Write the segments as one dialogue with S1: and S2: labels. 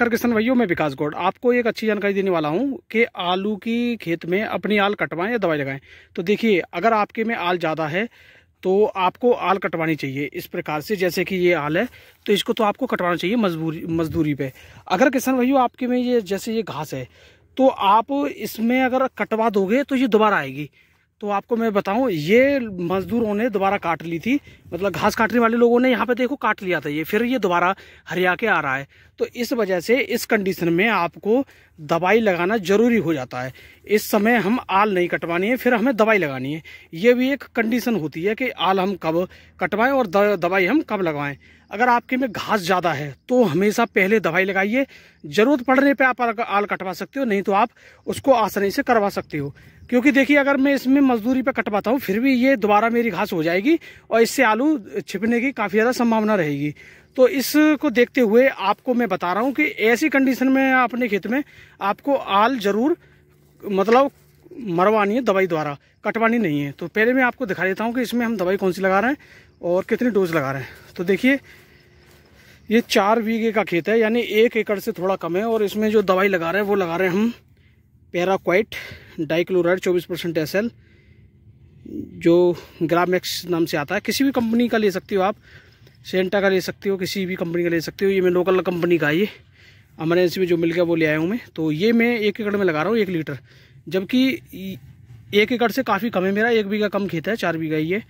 S1: नमस्कार किसान भाइयों मैं विकास गौड़ आपको एक अच्छी जानकारी देने वाला हूँ कि आलू की खेत में अपनी आल कटवाएं या दवाई लगाएं तो देखिए अगर आपके में आल ज़्यादा है तो आपको आल कटवानी चाहिए इस प्रकार से जैसे कि ये आल है तो इसको तो आपको कटवाना चाहिए मजबूरी मजदूरी पे अगर किसान भाइयों आपके में ये जैसे ये घास है तो आप इसमें अगर कटवा दोगे तो ये दोबारा आएगी तो आपको मैं बताऊं ये मजदूरों ने दोबारा काट ली थी मतलब घास काटने वाले लोगों ने यहाँ पे देखो काट लिया था ये फिर ये दोबारा हरिया के आ रहा है तो इस वजह से इस कंडीशन में आपको दवाई लगाना जरूरी हो जाता है इस समय हम आल नहीं कटवानी है फिर हमें दवाई लगानी है ये भी एक कंडीशन होती है कि आल हम कब कटवाएं और दवाई हम कब लगवाएं अगर आपके में घास ज़्यादा है तो हमेशा पहले दवाई लगाइए ज़रूरत पड़ने पे आप आल कटवा सकते हो नहीं तो आप उसको आसानी से करवा सकते हो क्योंकि देखिए अगर मैं इसमें मजदूरी पे कटवाता हूँ फिर भी ये दोबारा मेरी घास हो जाएगी और इससे आलू छिपने की काफ़ी ज़्यादा संभावना रहेगी तो इसको देखते हुए आपको मैं बता रहा हूँ कि ऐसी कंडीशन में अपने खेत में आपको आल ज़रूर मतलब मरवानी है दवाई द्वारा कटवानी नहीं है तो पहले मैं आपको दिखा देता हूँ कि इसमें हम दवाई कौन सी लगा रहे हैं और कितनी डोज लगा रहे हैं तो देखिए ये चार बीघे का खेत है यानी एक एकड़ से थोड़ा कम है और इसमें जो दवाई लगा रहे हैं वो लगा रहे हैं हम पैराक्वाइट डाइक्लोराइड चौबीस परसेंट एस जो ग्रामैक्स नाम से आता है किसी भी कंपनी का ले सकते हो आप सेंटा का ले सकते हो किसी भी कंपनी का ले सकते हो ये मैं लोकल कंपनी का ये अमरजेंसी में जो मिल गया वो ले आया हूँ मैं तो ये मैं एक एकड़ में लगा रहा हूँ एक लीटर जबकि एक एकड़ से काफ़ी कम है मेरा एक बीघा कम खेत है चार बीघा ये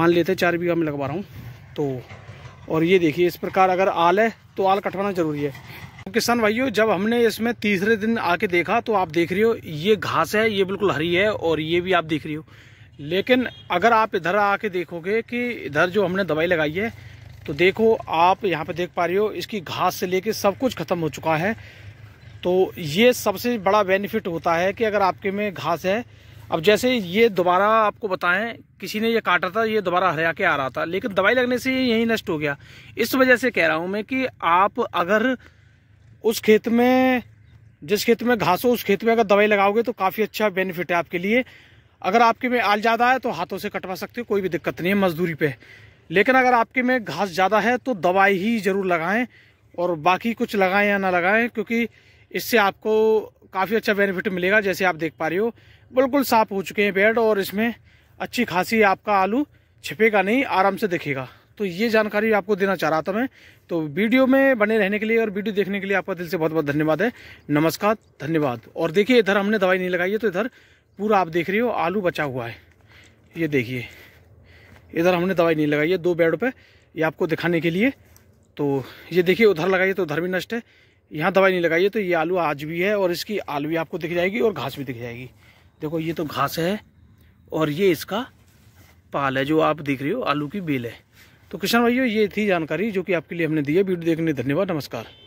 S1: मान लेते हैं चार बीघा में लगवा रहा हूँ तो और ये देखिए इस प्रकार अगर आल है तो आल कटवाना ज़रूरी है तो किसान भाइयों जब हमने इसमें तीसरे दिन आके देखा तो आप देख रहे हो ये घास है ये बिल्कुल हरी है और ये भी आप देख रही हो लेकिन अगर आप इधर आके देखोगे कि इधर जो हमने दवाई लगाई है तो देखो आप यहाँ पर देख पा रहे हो इसकी घास से लेके सब कुछ ख़त्म हो चुका है तो ये सबसे बड़ा बेनिफिट होता है कि अगर आपके में घास है अब जैसे ये दोबारा आपको बताएं किसी ने ये काटा था ये दोबारा हरिया के आ रहा था लेकिन दवाई लगने से ये यहीं नष्ट हो गया इस वजह से कह रहा हूँ मैं कि आप अगर उस खेत में जिस खेत में घास हो उस खेत में अगर दवाई लगाओगे तो काफ़ी अच्छा बेनिफिट है आपके लिए अगर आपके में आल ज़्यादा है तो हाथों से कटवा सकते हो कोई भी दिक्कत नहीं है मजदूरी पर लेकिन अगर आपके में घास ज़्यादा है तो दवाई ही ज़रूर लगाएँ और बाकी कुछ लगाएं या ना लगाएं क्योंकि इससे आपको काफ़ी अच्छा बेनिफिट मिलेगा जैसे आप देख पा रहे हो बिल्कुल साफ़ हो चुके हैं बेड और इसमें अच्छी खासी आपका आलू छिपेगा नहीं आराम से दिखेगा तो ये जानकारी आपको देना चाह रहा था मैं तो वीडियो में बने रहने के लिए और वीडियो देखने के लिए आपका दिल से बहुत बहुत धन्यवाद है नमस्कार धन्यवाद और देखिए इधर हमने दवाई नहीं लगाई है तो इधर पूरा आप देख रहे हो आलू बचा हुआ है ये देखिए इधर हमने दवाई नहीं लगाई है दो बेड पर ये आपको दिखाने के लिए तो ये देखिए उधर लगाइए तो उधर भी नष्ट है यहाँ दवाई नहीं लगाई है तो ये आलू आज भी है और इसकी आलू भी आपको दिख जाएगी और घास भी दिख जाएगी देखो ये तो घास है और ये इसका पाल है जो आप देख रहे हो आलू की बेल है तो किसान भाइयों ये थी जानकारी जो कि आपके लिए हमने दी है वीडियो देखने धन्यवाद नमस्कार